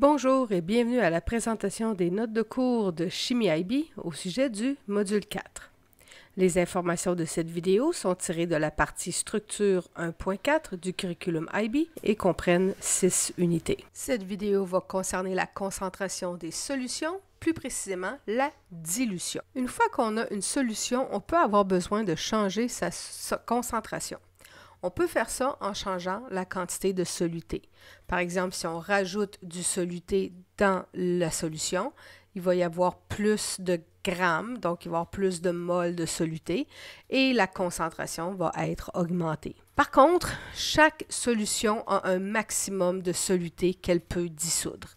Bonjour et bienvenue à la présentation des notes de cours de Chimie IB au sujet du module 4. Les informations de cette vidéo sont tirées de la partie structure 1.4 du curriculum IB et comprennent 6 unités. Cette vidéo va concerner la concentration des solutions, plus précisément la dilution. Une fois qu'on a une solution, on peut avoir besoin de changer sa concentration. On peut faire ça en changeant la quantité de soluté. Par exemple, si on rajoute du soluté dans la solution, il va y avoir plus de grammes, donc il va y avoir plus de moles de soluté et la concentration va être augmentée. Par contre, chaque solution a un maximum de soluté qu'elle peut dissoudre.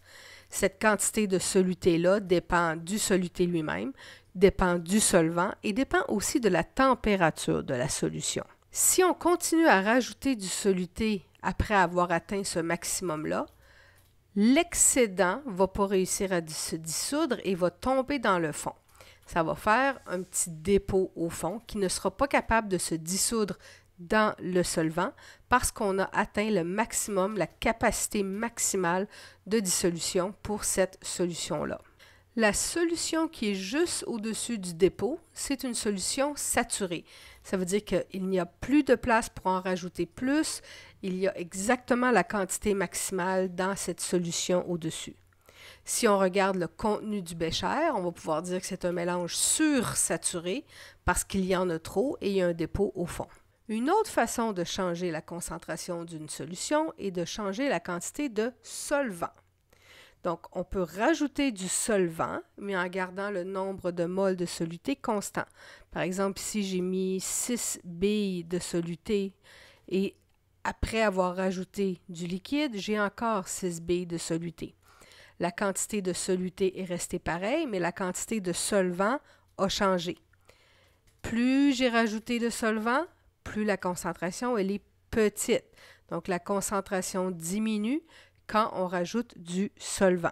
Cette quantité de soluté-là dépend du soluté lui-même, dépend du solvant et dépend aussi de la température de la solution. Si on continue à rajouter du soluté après avoir atteint ce maximum-là, l'excédent ne va pas réussir à se dissoudre et va tomber dans le fond. Ça va faire un petit dépôt au fond qui ne sera pas capable de se dissoudre dans le solvant parce qu'on a atteint le maximum, la capacité maximale de dissolution pour cette solution-là. La solution qui est juste au-dessus du dépôt, c'est une solution saturée. Ça veut dire qu'il n'y a plus de place pour en rajouter plus. Il y a exactement la quantité maximale dans cette solution au-dessus. Si on regarde le contenu du bécher, on va pouvoir dire que c'est un mélange sursaturé parce qu'il y en a trop et il y a un dépôt au fond. Une autre façon de changer la concentration d'une solution est de changer la quantité de solvant. Donc, on peut rajouter du solvant, mais en gardant le nombre de moles de soluté constant. Par exemple, ici, j'ai mis 6 billes de soluté et après avoir rajouté du liquide, j'ai encore 6 billes de soluté. La quantité de soluté est restée pareille, mais la quantité de solvant a changé. Plus j'ai rajouté de solvant, plus la concentration est petite. Donc la concentration diminue, quand on rajoute du solvant.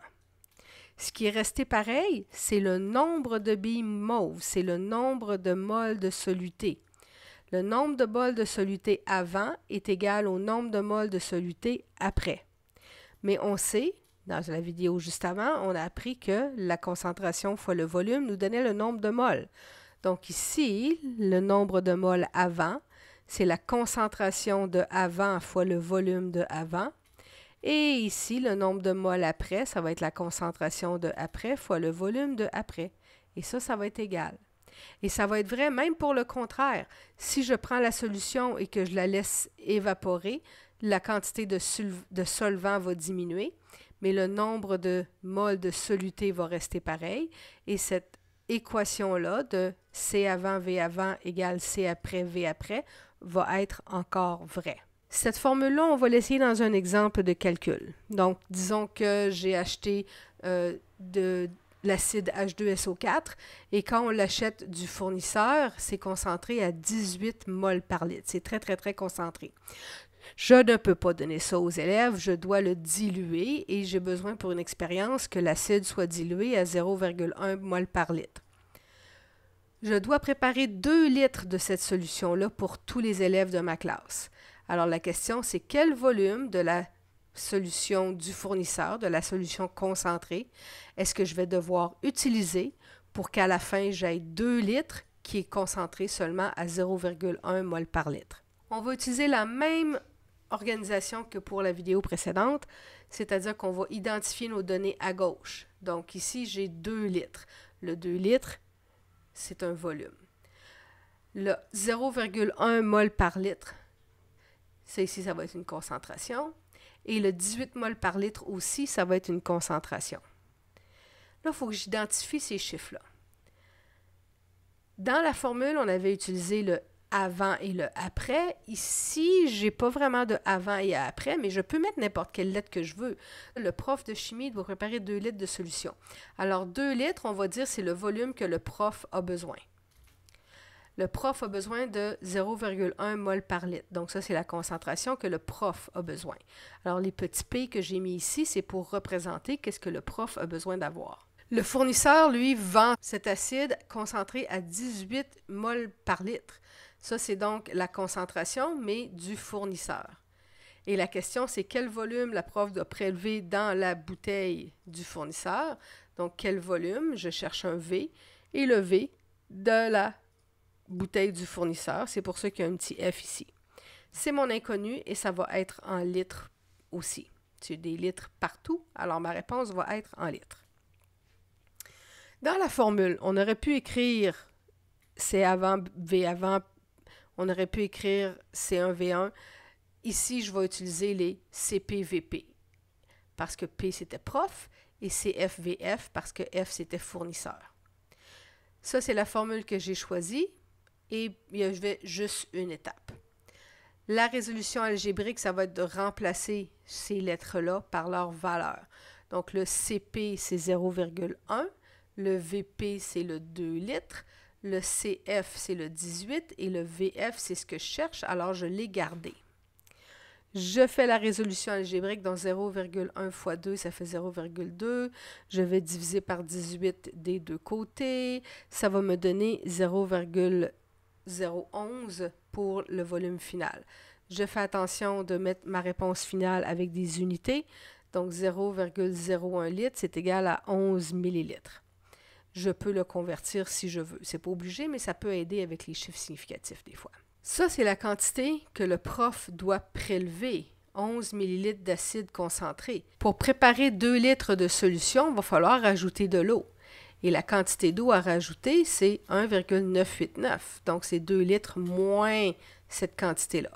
Ce qui est resté pareil, c'est le nombre de billes mauves, c'est le nombre de moles de soluté. Le nombre de moles de soluté avant est égal au nombre de moles de soluté après. Mais on sait, dans la vidéo juste avant, on a appris que la concentration fois le volume nous donnait le nombre de moles. Donc ici, le nombre de moles avant, c'est la concentration de avant fois le volume de avant et ici, le nombre de moles après, ça va être la concentration de après fois le volume de après. Et ça, ça va être égal. Et ça va être vrai même pour le contraire. Si je prends la solution et que je la laisse évaporer, la quantité de, solvant va diminuer, mais le nombre de moles de soluté va rester pareil. Et cette équation-là de C avant V avant égale C après V après va être encore vraie. Cette formule-là, on va l'essayer dans un exemple de calcul. Donc, disons que j'ai acheté euh, de l'acide H2SO4 et quand on l'achète du fournisseur, c'est concentré à 18 mol par litre. C'est très, très, très concentré. Je ne peux pas donner ça aux élèves, je dois le diluer et j'ai besoin pour une expérience que l'acide soit dilué à 0,1 mol par litre. Je dois préparer 2 litres de cette solution-là pour tous les élèves de ma classe. Alors la question, c'est quel volume de la solution du fournisseur, de la solution concentrée, est-ce que je vais devoir utiliser pour qu'à la fin, j'aille 2 litres qui est concentré seulement à 0,1 mol par litre. On va utiliser la même organisation que pour la vidéo précédente, c'est-à-dire qu'on va identifier nos données à gauche. Donc ici, j'ai 2 litres. Le 2 litres, c'est un volume. Le 0,1 mol par litre, ça ici, ça va être une concentration. Et le 18 mol par litre aussi, ça va être une concentration. Là, il faut que j'identifie ces chiffres-là. Dans la formule, on avait utilisé le avant et le après. Ici, j'ai pas vraiment de avant et après, mais je peux mettre n'importe quelle lettre que je veux. Le prof de chimie doit préparer 2 litres de solution. Alors, 2 litres, on va dire, c'est le volume que le prof a besoin le prof a besoin de 0,1 mol par litre. Donc ça, c'est la concentration que le prof a besoin. Alors les petits p que j'ai mis ici, c'est pour représenter qu'est-ce que le prof a besoin d'avoir. Le fournisseur, lui, vend cet acide concentré à 18 mol par litre. Ça, c'est donc la concentration, mais du fournisseur. Et la question, c'est quel volume la prof doit prélever dans la bouteille du fournisseur. Donc, quel volume? Je cherche un V. Et le V de la bouteille du fournisseur. C'est pour ça qu'il y a un petit F ici. C'est mon inconnu et ça va être en litres aussi. C'est des litres partout, alors ma réponse va être en litres. Dans la formule, on aurait pu écrire C avant, V avant, on aurait pu écrire C1, V1. Ici, je vais utiliser les CPVP parce que P c'était prof et CFVF parce que F c'était fournisseur. Ça, c'est la formule que j'ai choisie et je vais juste une étape. La résolution algébrique, ça va être de remplacer ces lettres-là par leur valeur. Donc le CP, c'est 0,1, le VP, c'est le 2 litres, le CF, c'est le 18 et le VF, c'est ce que je cherche, alors je l'ai gardé. Je fais la résolution algébrique, donc 0,1 fois 2, ça fait 0,2. Je vais diviser par 18 des deux côtés. Ça va me donner 0,1. 0,11 pour le volume final. Je fais attention de mettre ma réponse finale avec des unités. Donc 0,01 litre, c'est égal à 11 millilitres. Je peux le convertir si je veux. C'est pas obligé, mais ça peut aider avec les chiffres significatifs des fois. Ça, c'est la quantité que le prof doit prélever 11 millilitres d'acide concentré. Pour préparer 2 litres de solution, il va falloir ajouter de l'eau. Et la quantité d'eau à rajouter, c'est 1,989. Donc, c'est 2 litres moins cette quantité-là.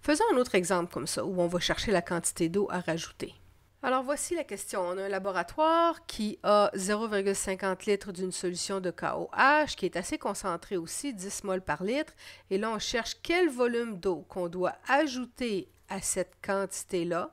Faisons un autre exemple comme ça, où on va chercher la quantité d'eau à rajouter. Alors voici la question. On a un laboratoire qui a 0,50 litres d'une solution de KOH qui est assez concentrée aussi, 10 mol par litre. Et là, on cherche quel volume d'eau qu'on doit ajouter à cette quantité-là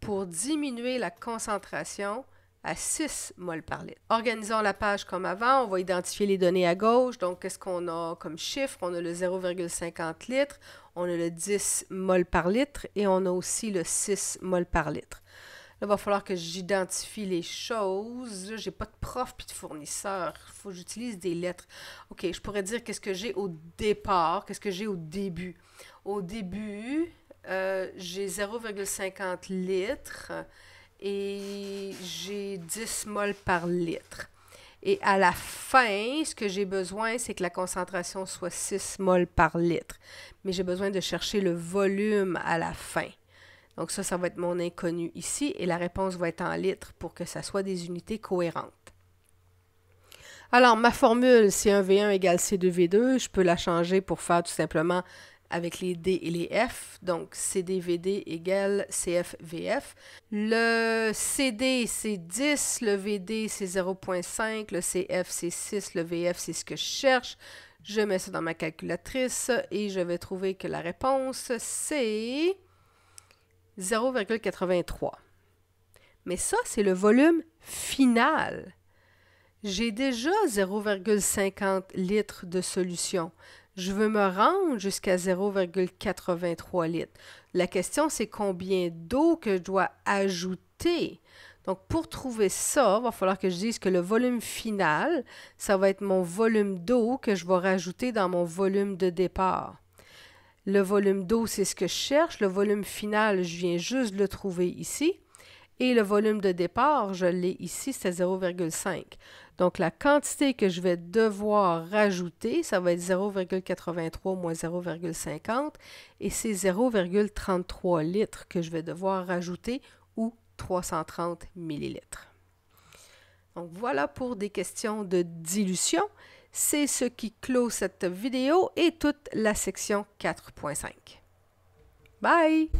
pour diminuer la concentration à 6 mol par litre. Organisons la page comme avant. On va identifier les données à gauche. Donc, qu'est-ce qu'on a comme chiffre? On a le 0,50 litre, on a le 10 mol par litre et on a aussi le 6 mol par litre. Là, il va falloir que j'identifie les choses. J'ai pas de prof puis de fournisseur. Il faut que j'utilise des lettres. OK, je pourrais dire qu'est-ce que j'ai au départ, qu'est-ce que j'ai au début. Au début, euh, j'ai 0,50 litres et j'ai 10 mol par litre. Et à la fin, ce que j'ai besoin, c'est que la concentration soit 6 mol par litre. Mais j'ai besoin de chercher le volume à la fin. Donc ça, ça va être mon inconnu ici et la réponse va être en litres pour que ça soit des unités cohérentes. Alors, ma formule C1V1 égale C2V2, je peux la changer pour faire tout simplement avec les D et les F, donc CDVD égale CFVF. Le CD, c'est 10, le VD, c'est 0.5, le CF, c'est 6, le VF, c'est ce que je cherche. Je mets ça dans ma calculatrice et je vais trouver que la réponse, c'est 0,83. Mais ça, c'est le volume final. J'ai déjà 0,50 litres de solution. Je veux me rendre jusqu'à 0,83 litres. La question, c'est combien d'eau que je dois ajouter. Donc, pour trouver ça, il va falloir que je dise que le volume final, ça va être mon volume d'eau que je vais rajouter dans mon volume de départ. Le volume d'eau, c'est ce que je cherche. Le volume final, je viens juste le trouver ici. Et le volume de départ, je l'ai ici, c'est 0,5. Donc, la quantité que je vais devoir rajouter, ça va être 0,83 moins 0,50 et c'est 0,33 litres que je vais devoir rajouter ou 330 millilitres. Donc, voilà pour des questions de dilution. C'est ce qui clôt cette vidéo et toute la section 4.5. Bye!